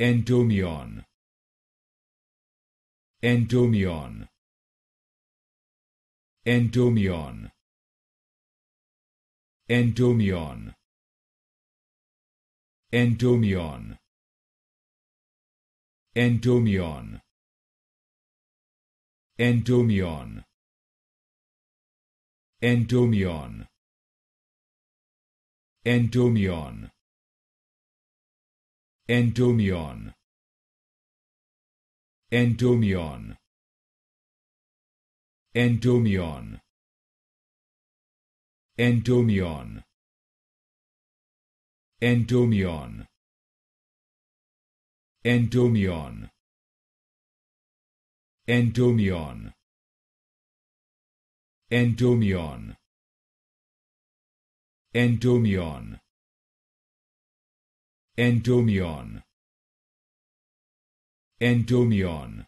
Endomion. Endomion. Endomion. Endomion. Endomion. Endomion. Endomion. Endymion Endymion Endomion. Endomion. Endomion. Endomion. Endomion. Endomion. Endomion. Endomion. Endymion Endomion. Endomion.